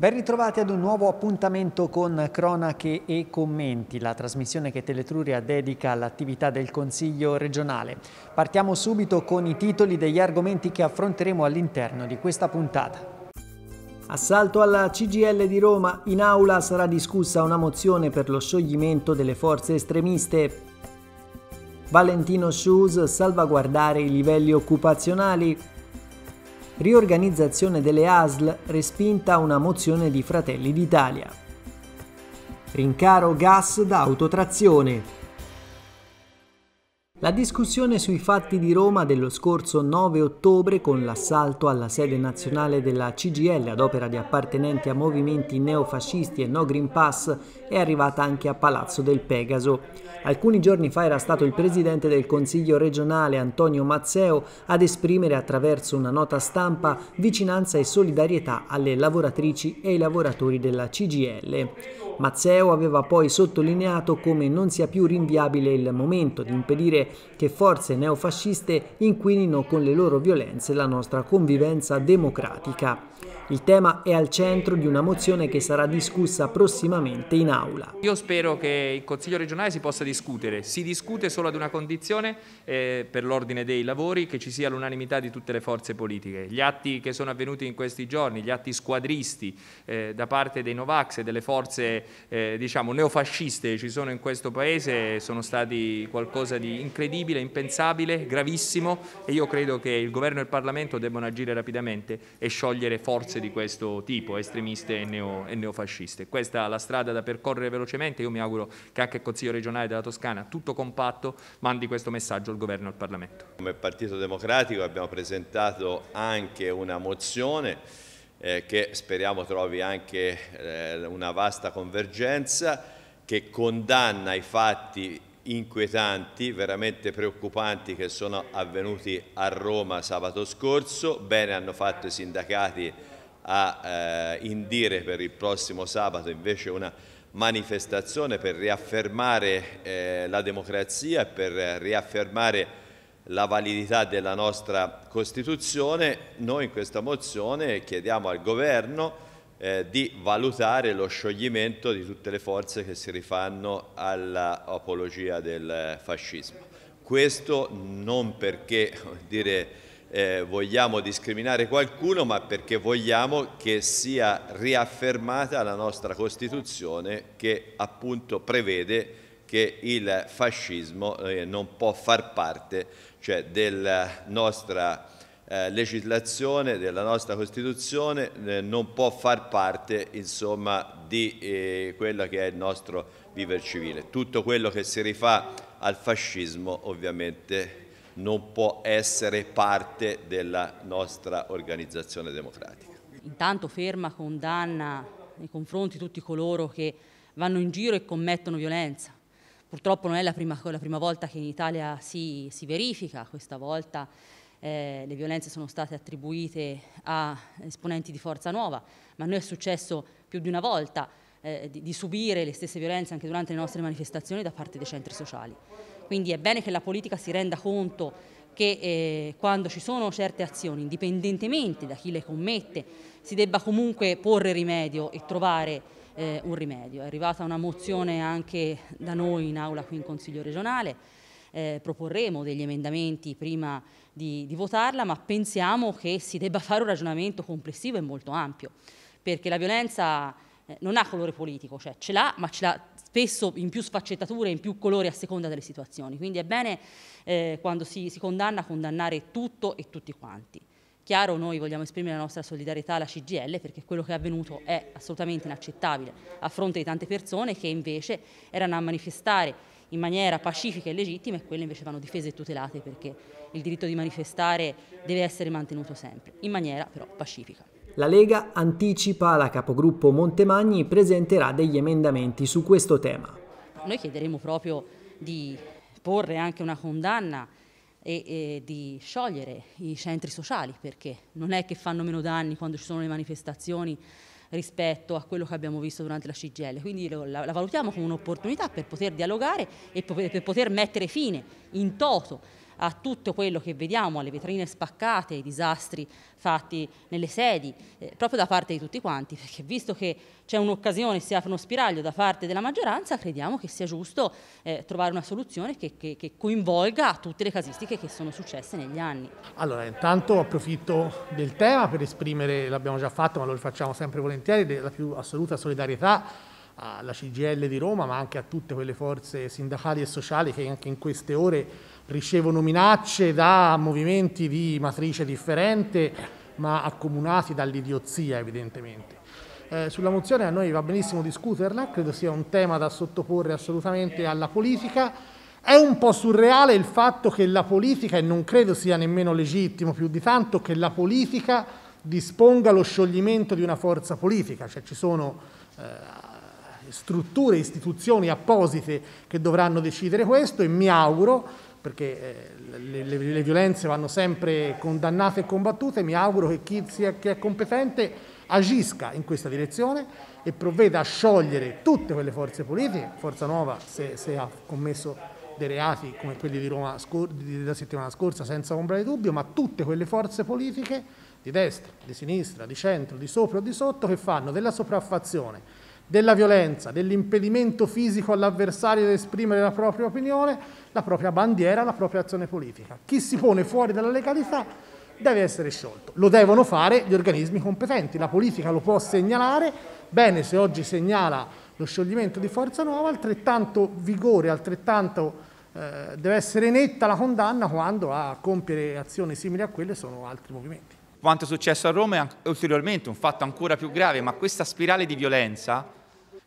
Ben ritrovati ad un nuovo appuntamento con Cronache e Commenti, la trasmissione che Teletruria dedica all'attività del Consiglio regionale. Partiamo subito con i titoli degli argomenti che affronteremo all'interno di questa puntata. Assalto alla CGL di Roma, in aula sarà discussa una mozione per lo scioglimento delle forze estremiste. Valentino Shoes salvaguardare i livelli occupazionali riorganizzazione delle ASL respinta una mozione di Fratelli d'Italia. Rincaro gas da autotrazione. La discussione sui fatti di Roma dello scorso 9 ottobre con l'assalto alla sede nazionale della CGL ad opera di appartenenti a movimenti neofascisti e no Green Pass è arrivata anche a Palazzo del Pegaso. Alcuni giorni fa era stato il presidente del Consiglio regionale Antonio Mazzeo ad esprimere attraverso una nota stampa vicinanza e solidarietà alle lavoratrici e ai lavoratori della CGL. Mazzeo aveva poi sottolineato come non sia più rinviabile il momento di impedire che forze neofasciste inquinino con le loro violenze la nostra convivenza democratica. Il tema è al centro di una mozione che sarà discussa prossimamente in aula. Io spero che il Consiglio regionale si possa discutere. Si discute solo ad una condizione eh, per l'ordine dei lavori, che ci sia l'unanimità di tutte le forze politiche. Gli atti che sono avvenuti in questi giorni, gli atti squadristi eh, da parte dei Novax e delle forze eh, diciamo, neofasciste che ci sono in questo Paese sono stati qualcosa di incredibile, impensabile, gravissimo e io credo che il Governo e il Parlamento debbano agire rapidamente e sciogliere forze violenze di questo tipo, estremiste e, neo, e neofasciste. Questa è la strada da percorrere velocemente, io mi auguro che anche il Consiglio regionale della Toscana, tutto compatto, mandi questo messaggio al Governo e al Parlamento. Come Partito Democratico abbiamo presentato anche una mozione eh, che speriamo trovi anche eh, una vasta convergenza, che condanna i fatti inquietanti, veramente preoccupanti che sono avvenuti a Roma sabato scorso, bene hanno fatto i sindacati a eh, indire per il prossimo sabato invece una manifestazione per riaffermare eh, la democrazia per riaffermare la validità della nostra Costituzione, noi in questa mozione chiediamo al Governo eh, di valutare lo scioglimento di tutte le forze che si rifanno all'apologia del fascismo. Questo non perché dire, eh, vogliamo discriminare qualcuno, ma perché vogliamo che sia riaffermata la nostra Costituzione che appunto prevede che il fascismo eh, non può far parte cioè, della nostra eh, legislazione, della nostra Costituzione, eh, non può far parte insomma, di eh, quello che è il nostro viver civile. Tutto quello che si rifà al fascismo ovviamente non può essere parte della nostra organizzazione democratica. Intanto ferma condanna nei confronti di tutti coloro che vanno in giro e commettono violenza. Purtroppo non è la prima, la prima volta che in Italia si, si verifica, questa volta eh, le violenze sono state attribuite a esponenti di Forza Nuova, ma a noi è successo più di una volta eh, di, di subire le stesse violenze anche durante le nostre manifestazioni da parte dei centri sociali. Quindi è bene che la politica si renda conto che eh, quando ci sono certe azioni, indipendentemente da chi le commette, si debba comunque porre rimedio e trovare eh, un rimedio. È arrivata una mozione anche da noi in aula qui in Consiglio regionale, eh, proporremo degli emendamenti prima di, di votarla, ma pensiamo che si debba fare un ragionamento complessivo e molto ampio, perché la violenza eh, non ha colore politico, cioè ce l'ha, ma ce l'ha spesso in più sfaccettature, in più colori a seconda delle situazioni. Quindi è bene eh, quando si, si condanna condannare tutto e tutti quanti. Chiaro, noi vogliamo esprimere la nostra solidarietà alla CGL perché quello che è avvenuto è assolutamente inaccettabile a fronte di tante persone che invece erano a manifestare in maniera pacifica e legittima e quelle invece vanno difese e tutelate perché il diritto di manifestare deve essere mantenuto sempre, in maniera però pacifica. La Lega anticipa la capogruppo Montemagni presenterà degli emendamenti su questo tema. Noi chiederemo proprio di porre anche una condanna e, e, di sciogliere i centri sociali perché non è che fanno meno danni quando ci sono le manifestazioni rispetto a quello che abbiamo visto durante la CGL, quindi lo, la, la, valutiamo come un'opportunità per poter dialogare e per, per poter mettere fine in toto a tutto quello che vediamo, alle vetrine spaccate, ai disastri fatti nelle sedi, eh, proprio da parte di tutti quanti, perché visto che c'è un'occasione, si apre uno spiraglio da parte della maggioranza, crediamo che sia giusto eh, trovare una soluzione che, che, che coinvolga tutte le casistiche che sono successe negli anni. Allora, intanto approfitto del tema per esprimere, l'abbiamo già fatto ma lo rifacciamo sempre volentieri, la più assoluta solidarietà alla CGL di Roma, ma anche a tutte quelle forze sindacali e sociali che anche in queste ore ricevono minacce da movimenti di matrice differente, ma accomunati dall'idiozia evidentemente. Eh, sulla mozione a noi va benissimo discuterla, credo sia un tema da sottoporre assolutamente alla politica. È un po' surreale il fatto che la politica, e non credo sia nemmeno legittimo più di tanto, che la politica disponga lo scioglimento di una forza politica, cioè ci sono eh, strutture, istituzioni apposite che dovranno decidere questo e mi auguro perché eh, le, le, le, violenze vanno sempre condannate e combattute, mi auguro che chi, sia, chi è competente agisca in questa direzione e provveda a sciogliere tutte quelle forze politiche, Forza Nuova se, se ha commesso dei reati come quelli di Roma della settimana scorsa senza ombra di dubbio, ma tutte quelle forze politiche di destra, di sinistra, di centro, di sopra o di sotto che fanno della sopraffazione della violenza, dell'impedimento fisico all'avversario di esprimere la propria opinione, la propria bandiera, la propria azione politica. Chi si pone fuori dalla legalità deve essere sciolto. Lo devono fare gli organismi competenti, la politica lo può segnalare, bene se oggi segnala lo scioglimento di Forza Nuova, altrettanto vigore, altrettanto eh, deve essere netta la condanna quando a compiere azioni simili a quelle sono altri movimenti. Quanto è successo a Roma è ulteriormente un fatto ancora più grave, ma questa spirale di violenza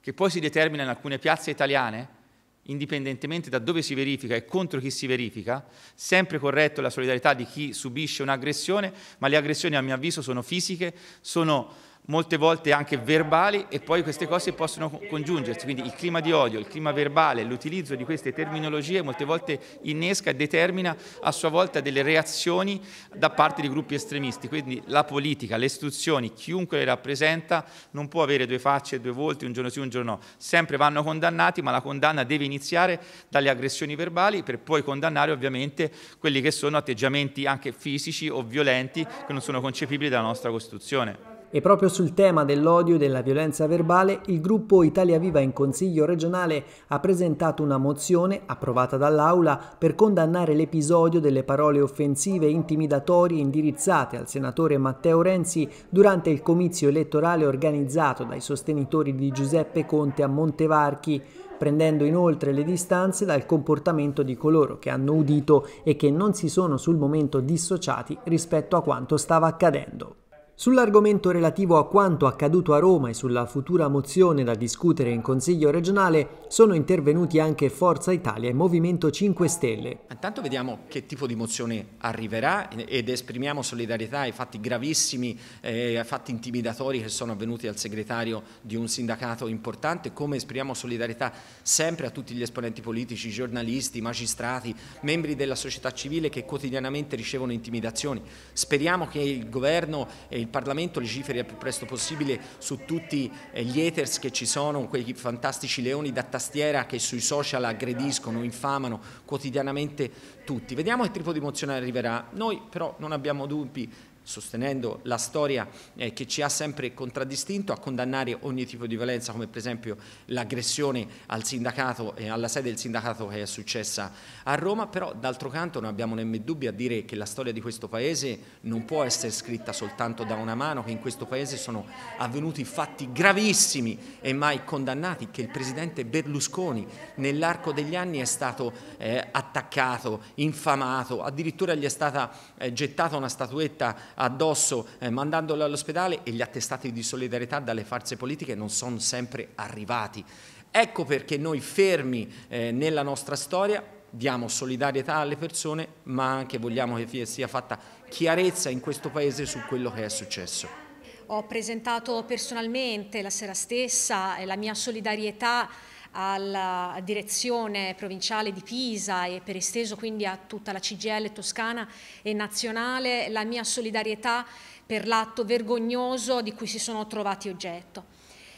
che poi si determina in alcune piazze italiane, indipendentemente da dove si verifica e contro chi si verifica, sempre corretto la solidarietà di chi subisce un'aggressione, ma le aggressioni a mio avviso sono fisiche, sono molte volte anche verbali e poi queste cose possono congiungersi, quindi il clima di odio, il clima verbale, l'utilizzo di queste terminologie molte volte innesca e determina a sua volta delle reazioni da parte di gruppi estremisti, quindi la politica, le istituzioni, chiunque le rappresenta non può avere due facce, due volti, un giorno sì, un giorno no, sempre vanno condannati, ma la condanna deve iniziare dalle aggressioni verbali per poi condannare ovviamente quelli che sono atteggiamenti anche fisici o violenti che non sono concepibili dalla nostra Costituzione. E proprio sul tema dell'odio e della violenza verbale, il gruppo Italia Viva in Consiglio regionale ha presentato una mozione, approvata dall'Aula, per condannare l'episodio delle parole offensive e intimidatorie indirizzate al senatore Matteo Renzi durante il comizio elettorale organizzato dai sostenitori di Giuseppe Conte a Montevarchi, prendendo inoltre le distanze dal comportamento di coloro che hanno udito e che non si sono sul momento dissociati rispetto a quanto stava accadendo. Sull'argomento relativo a quanto accaduto a Roma e sulla futura mozione da discutere in Consiglio regionale sono intervenuti anche Forza Italia e Movimento 5 Stelle. Intanto vediamo che tipo di mozione arriverà ed esprimiamo solidarietà ai fatti gravissimi, eh, ai fatti intimidatori che sono avvenuti al segretario di un sindacato importante, come esprimiamo solidarietà sempre a tutti gli esponenti politici, giornalisti, magistrati, membri della società civile che quotidianamente ricevono intimidazioni. Speriamo che il governo e il Parlamento legiferi il più presto possibile su tutti eh, gli haters che ci sono, quei fantastici leoni da tastiera che sui social aggrediscono, infamano quotidianamente tutti. Vediamo che tipo di mozione arriverà. Noi però non abbiamo dubbi sostenendo la storia eh, che ci ha sempre contraddistinto, a condannare ogni tipo di violenza, come per esempio l'aggressione al sindacato e eh, alla sede del sindacato che è successa a Roma, però d'altro canto non abbiamo nemmeno dubbi a dire che la storia di questo Paese non può essere scritta soltanto da una mano, che in questo Paese sono avvenuti fatti gravissimi e mai condannati, che il Presidente Berlusconi nell'arco degli anni è stato eh, attaccato, infamato, addirittura gli è stata eh, gettata una statuetta addosso eh, mandandolo all'ospedale e gli attestati di solidarietà dalle forze politiche non sono sempre arrivati. Ecco perché noi fermi eh, nella nostra storia diamo solidarietà alle persone ma anche vogliamo che sia fatta chiarezza in questo Paese su quello che è successo. Ho presentato personalmente la sera stessa eh, la mia solidarietà alla direzione provinciale di Pisa e per esteso quindi a tutta la CGL toscana e nazionale la mia solidarietà per l'atto vergognoso di cui si sono trovati oggetto.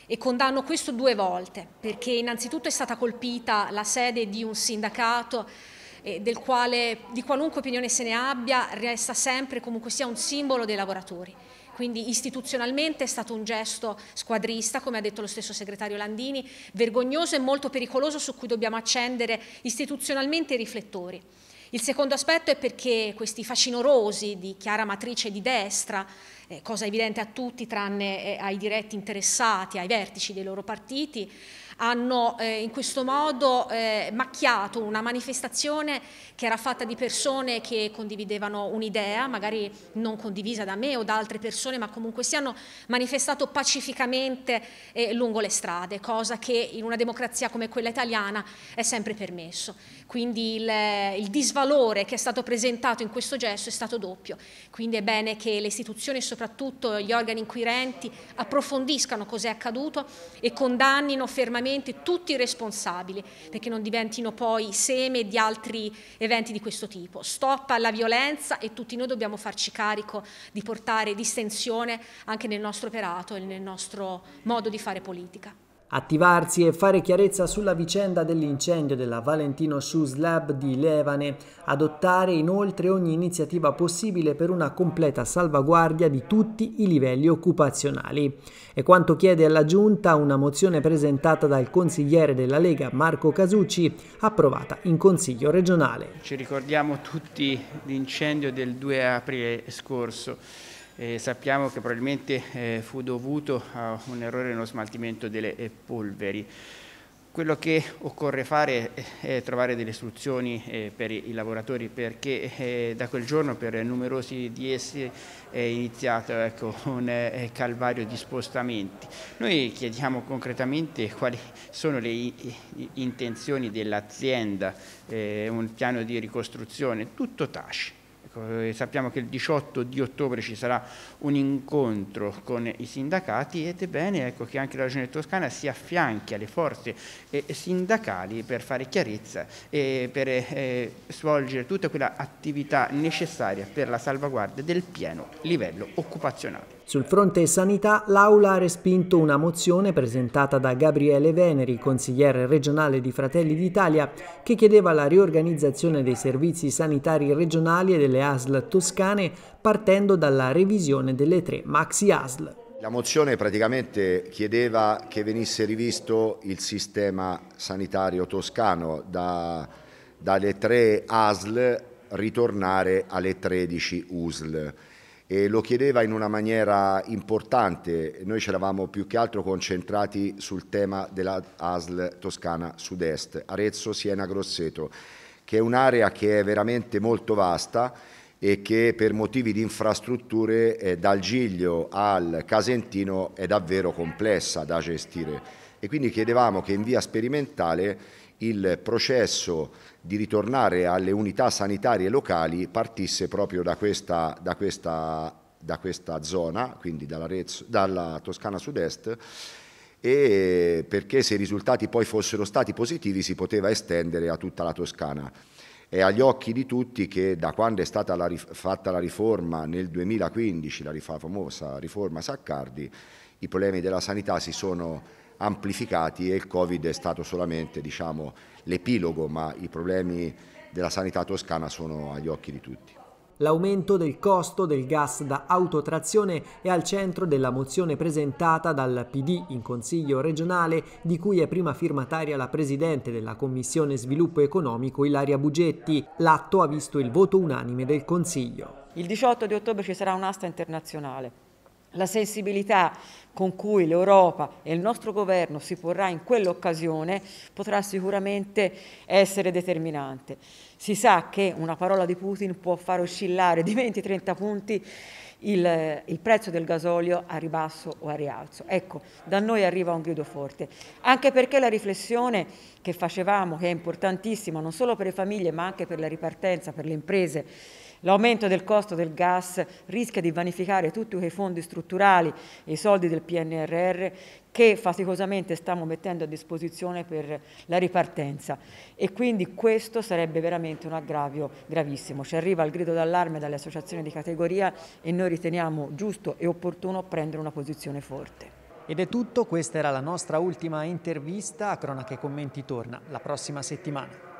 E condanno questo due volte, perché innanzitutto è stata colpita la sede di un sindacato eh, del quale, di qualunque opinione se ne abbia, resta sempre comunque sia un simbolo dei lavoratori quindi istituzionalmente è stato un gesto squadrista, come ha detto lo stesso segretario Landini, vergognoso e molto pericoloso su cui dobbiamo accendere istituzionalmente i riflettori. Il secondo aspetto è perché questi facinorosi di chiara matrice di destra, eh, cosa evidente a tutti tranne eh, ai diretti interessati, ai vertici dei loro partiti, hanno eh, in questo modo eh, macchiato una manifestazione che era fatta di persone che condividevano un'idea, magari non condivisa da me o da altre persone, ma comunque si hanno manifestato pacificamente eh, lungo le strade, cosa che in una democrazia come quella italiana è sempre permesso. Quindi il, eh, il disvalore che è stato presentato in questo gesto è stato doppio, quindi è bene che le istituzioni e soprattutto gli organi inquirenti approfondiscano cos'è accaduto e condannino fermamente veramente tutti responsabili perché non diventino poi seme di altri eventi di questo tipo. Stop alla violenza e tutti noi dobbiamo farci carico di portare distensione anche nel nostro operato e nel nostro modo di fare politica attivarsi e fare chiarezza sulla vicenda dell'incendio della Valentino Shoes Lab di Levane, adottare inoltre ogni iniziativa possibile per una completa salvaguardia di tutti i livelli occupazionali. È quanto chiede alla Giunta una mozione presentata dal consigliere della Lega Marco Casucci, approvata in Consiglio regionale. Ci ricordiamo tutti l'incendio del 2 aprile scorso eh, sappiamo che probabilmente eh, fu dovuto a un errore nello smaltimento delle eh, polveri. Quello che occorre fare è trovare delle soluzioni eh, per i lavoratori perché eh, da quel giorno per numerosi di essi è iniziato ecco, un eh, calvario di spostamenti. Noi chiediamo concretamente quali sono le intenzioni dell'azienda, un piano di ricostruzione, tutto tace. Ecco, eh, sappiamo che il 18 di ottobre ci sarà un incontro con i sindacati ed è bene ecco, che anche la Regione Toscana si affianchi alle forze eh, sindacali per fare chiarezza e per eh, svolgere tutta quella attività necessaria per la salvaguardia del pieno livello occupazionale. Sul fronte sanità, l'Aula ha respinto una mozione presentata da Gabriele Veneri, consigliere regionale di Fratelli d'Italia, che chiedeva la riorganizzazione dei servizi sanitari regionali e delle ASL toscane partendo dalla revisione delle tre maxi ASL. La mozione praticamente chiedeva che venisse rivisto il sistema sanitario toscano da, dalle tre ASL ritornare alle 13 USL e lo chiedeva in una maniera importante. Noi ci eravamo più che altro concentrati sul tema della ASL Toscana Sud-Est, Arezzo, Siena, Grosseto, che è un'area che è veramente molto vasta e che per motivi di infrastrutture eh, dal Giglio al Casentino è davvero complessa da gestire e quindi chiedevamo che in via sperimentale il processo di ritornare alle unità sanitarie locali partisse proprio da questa, da questa, da questa zona, quindi dalla Toscana Sud-Est, e perché se i risultati poi fossero stati positivi si poteva estendere a tutta la Toscana. È agli occhi di tutti che da quando è stata la fatta la riforma nel 2015, la famosa riforma Saccardi, i problemi della sanità si sono amplificati e il Covid è stato solamente diciamo, l'epilogo, ma i problemi della sanità toscana sono agli occhi di tutti. L'aumento del costo del gas da autotrazione è al centro della mozione presentata dal PD in Consiglio regionale, di cui è prima firmataria la Presidente della Commissione Sviluppo Economico Ilaria Bugetti. L'atto ha visto il voto unanime del Consiglio. Il 18 di ottobre ci sarà un'asta internazionale la sensibilità con cui l'Europa e il nostro governo si porrà in quell'occasione potrà sicuramente essere determinante. Si sa che una parola di Putin può far oscillare di 20-30 punti il, il, prezzo del gasolio a ribasso o a rialzo. Ecco, da noi arriva un grido forte, anche perché la riflessione che facevamo, che è importantissima non solo per le famiglie ma anche per la ripartenza, per le imprese, L'aumento del costo del gas rischia di vanificare tutti quei fondi strutturali e i soldi del PNRR che faticosamente stiamo mettendo a disposizione per la ripartenza e quindi questo sarebbe veramente un aggravio gravissimo. Ci arriva il grido d'allarme dalle associazioni di categoria e noi riteniamo giusto e opportuno prendere una posizione forte. Ed è tutto, questa era la nostra ultima intervista a Cronache Commenti torna la prossima settimana.